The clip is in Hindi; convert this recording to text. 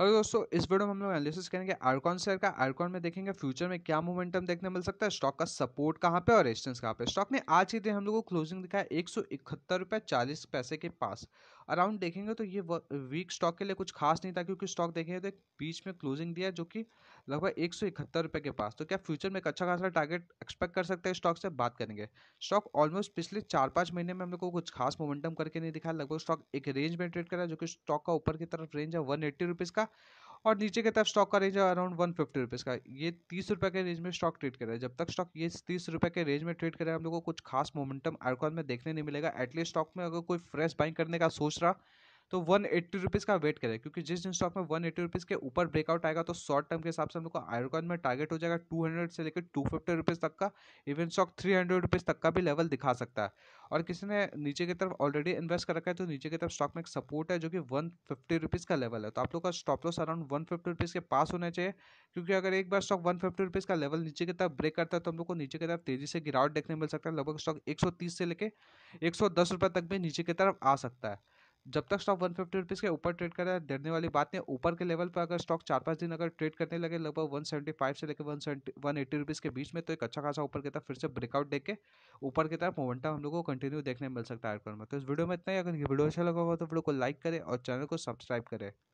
हेलो दोस्तों इस वीडियो में हम लोग एनालिसिस करेंगे आरकॉन शेयर का आरकॉन में देखेंगे फ्यूचर में क्या मोमेंटम देखने मिल सकता है स्टॉक का सपोर्ट कहाँ पे और रेजिस्टेंस कहाँ पे स्टॉक ने आज ही दिन हम लोग को क्लोजिंग दिखाया एक सौ इकहत्तर रुपये चालीस पैसे के पास अराउंड देखेंगे तो ये वीक स्टॉक के लिए कुछ खास नहीं था क्योंकि स्टॉक देखेंगे तो बीच में क्लोजिंग दिया जो कि लगभग एक सौ इकहत्तर रुपये के पास तो क्या फ्यूचर में एक अच्छा खासा टारगेट एक्सपेक्ट कर सकते हैं स्टॉक से बात करेंगे स्टॉक ऑलमोस्ट पिछले चार पाँच महीने में हम लोग को कुछ खास मोमेंटम करके नहीं दिखाया लगभग स्टॉक एक रेंज में ट्रेड करा जो कि स्टॉक का ऊपर की तरफ रेंज है वन एट्टी रुपीज़ का और नीचे की तरफ स्टॉक का रेंज है अराउंड वन फिफ्टी रुपीज़ का ये तीस रुपये के रेंज में स्टॉक ट्रेड कर रहा है जब तक स्टॉक ये तीस रुपये के रेंज में ट्रेड कर रहा है हम लोग को कुछ खास मोमेंटम आइकॉन में देखने नहीं मिलेगा एटलीस्ट स्टॉक में अगर कोई फ्रेश बाइंग करने का सोच रहा तो वन एट्टी रुपीज़ का वेट करें क्योंकि जिस दिन स्टॉक में वन एट्टी रुपीज़ के ऊपर ब्रेकआउट आएगा तो शॉर्ट टर्म के हिसाब से हम लोग को आयरकॉन में टारगेट हो जाएगा टू हंड्रेड से लेकर टू फिफ्टी रुपीज़ तक का even stock three hundred rupees तक का भी लेवल दिखा सकता है और किसी ने नीचे की तरफ ऑलरेडी इन्वेस्ट कर रखा है तो नीचे की तरफ स्टॉक में एक सपोर्ट है जो कि वन फिफ्टी रुपीज़ का लेवल है तो आप लोग का stop loss around one fifty rupees के पास होना चाहिए क्योंकि अगर एक बार स्टॉक वन फिफ्टी रुपीज़ का लेवल नीचे की तरफ ब्रेक करता है तो हम लोग को नीचे की तरफ तेज़ी से गिरावट देखने मिल सकता है लगभग स्टॉक एक सौ तीस से लेकर एक सौ दस रुपये तक भी नीचे की तरफ आ सकता है जब तक स्टॉक वन फिफ्टी रुपीज़ के ऊपर ट्रेड कर रहा है डरने वाली बात नहीं ऊपर के लेवल पर अगर स्टॉक चार पाँच दिन अगर ट्रेड करने लगे लगभग वन सेवेंटी फाइव से लेकर one seventy one eighty rupees के बीच में तो एक अच्छा खासा ऊपर की तरफ फिर से ब्रेकआउट देके ऊपर की तरफ मोमेंटम हम लोग को कंटिन्यू देखने मिल सकता है आर्टिकल में तो इस वीडियो में इतना ही अगर वीडियो अच्छा लगा हो तो वीडियो को लाइक करें और चैनल को सब्सक्राइब करें